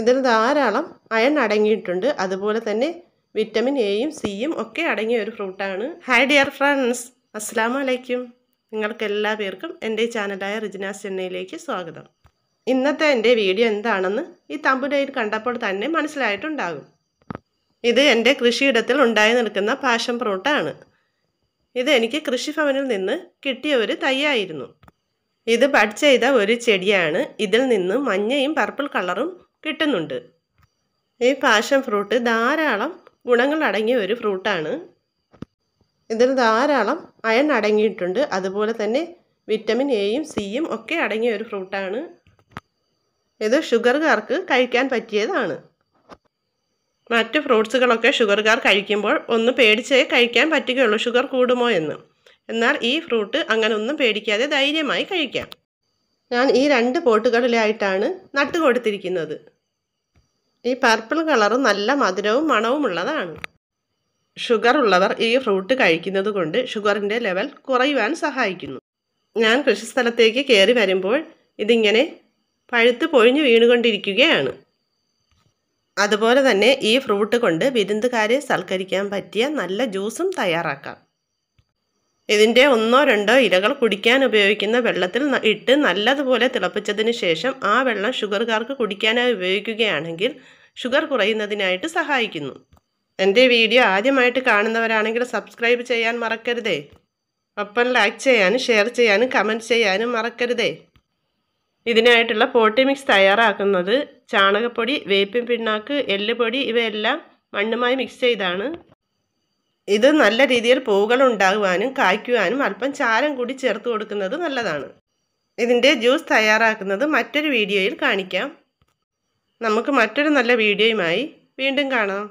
ഇതിൽ ധാരാളം അയൺ അടങ്ങിയിട്ടുണ്ട് അതുപോലെ തന്നെ വിറ്റമിൻ എയും സിയും ഒക്കെ അടങ്ങിയ ഒരു ഫ്രൂട്ടാണ് ഹൈ ഡിയർ ഫ്രണ്ട്സ് അസ്സാം വലൈക്കും നിങ്ങൾക്ക് എല്ലാ പേർക്കും എൻ്റെ ചാനലായ റിജിന ചെന്നൈയിലേക്ക് സ്വാഗതം ഇന്നത്തെ എൻ്റെ വീഡിയോ എന്താണെന്ന് ഈ തമ്പുരയിൽ കണ്ടപ്പോൾ തന്നെ മനസ്സിലായിട്ടുണ്ടാകും ഇത് എൻ്റെ കൃഷിയിടത്തിൽ ഉണ്ടായി നിൽക്കുന്ന പാഷൻ ഫ്രൂട്ടാണ് ഇത് എനിക്ക് കൃഷിഭവനിൽ നിന്ന് കിട്ടിയ ഒരു തയ്യായിരുന്നു ഇത് ബഡ് ചെയ്ത ഒരു ചെടിയാണ് ഇതിൽ നിന്ന് മഞ്ഞയും പർപ്പിൾ കളറും കിട്ടുന്നുണ്ട് ഈ പാഷൻ ഫ്രൂട്ട് ധാരാളം ഗുണങ്ങൾ അടങ്ങിയ ഒരു ഫ്രൂട്ടാണ് ഇതിൽ ധാരാളം അയൺ അടങ്ങിയിട്ടുണ്ട് അതുപോലെ തന്നെ വിറ്റമിൻ എയും സിയും ഒക്കെ അടങ്ങിയ ഒരു ഫ്രൂട്ടാണ് ഇത് ഷുഗർകാർക്ക് കഴിക്കാൻ പറ്റിയതാണ് മറ്റ് ഫ്രൂട്ട്സുകളൊക്കെ ഷുഗർകാർ കഴിക്കുമ്പോൾ ഒന്ന് പേടിച്ചേ കഴിക്കാൻ പറ്റുകയുള്ളൂ ഷുഗർ കൂടുമോ എന്ന് എന്നാൽ ഈ ഫ്രൂട്ട് അങ്ങനെ ഒന്നും പേടിക്കാതെ ധൈര്യമായി കഴിക്കാം ഞാൻ ഈ രണ്ട് പോട്ടുകളിലായിട്ടാണ് നട്ട് കൊടുത്തിരിക്കുന്നത് ഈ പർപ്പിൾ കളറും നല്ല മധുരവും മണവും ഉള്ളതാണ് ഷുഗർ ഉള്ളവർ ഈ ഫ്രൂട്ട് കഴിക്കുന്നത് കൊണ്ട് ഷുഗറിൻ്റെ ലെവൽ കുറയുവാൻ സഹായിക്കുന്നു ഞാൻ കൃഷിസ്ഥലത്തേക്ക് കയറി വരുമ്പോൾ ഇതിങ്ങനെ പഴുത്ത് പൊഴിഞ്ഞു വീണുകൊണ്ടിരിക്കുകയാണ് അതുപോലെ തന്നെ ഈ ഫ്രൂട്ട് കൊണ്ട് വിരുന്നുകാരെ സൽക്കരിക്കാൻ പറ്റിയ നല്ല ജ്യൂസും തയ്യാറാക്കാം ഇതിൻ്റെ ഒന്നോ രണ്ടോ ഇലകൾ കുടിക്കാൻ ഉപയോഗിക്കുന്ന വെള്ളത്തിൽ ഇട്ട് നല്ലതുപോലെ തിളപ്പിച്ചതിന് ശേഷം ആ വെള്ളം ഷുഗർകാർക്ക് കുടിക്കാനായി ഉപയോഗിക്കുകയാണെങ്കിൽ ഷുഗർ കുറയുന്നതിനായിട്ട് സഹായിക്കുന്നു എൻ്റെ വീഡിയോ ആദ്യമായിട്ട് കാണുന്നവരാണെങ്കിൽ സബ്സ്ക്രൈബ് ചെയ്യാൻ മറക്കരുതേ ഒപ്പം ലൈക്ക് ചെയ്യാനും ഷെയർ ചെയ്യാനും കമൻറ്റ് ചെയ്യാനും മറക്കരുതേ ഇതിനായിട്ടുള്ള പോട്ടി മിക്സ് തയ്യാറാക്കുന്നത് ചാണകപ്പൊടി വേപ്പിൻ പിണ്ണാക്ക് എല്ലുപൊടി ഇവയെല്ലാം മണ്ണുമായി മിക്സ് ചെയ്താണ് ഇത് നല്ല രീതിയിൽ പൂവുകൾ ഉണ്ടാകുവാനും കായ്ക്കുവാനും അല്പം ചാരം കൂടി ചേർത്ത് കൊടുക്കുന്നത് നല്ലതാണ് ഇതിൻ്റെ ജ്യൂസ് തയ്യാറാക്കുന്നത് മറ്റൊരു വീഡിയോയിൽ കാണിക്കാം നമുക്ക് മറ്റൊരു നല്ല വീഡിയോയുമായി വീണ്ടും കാണാം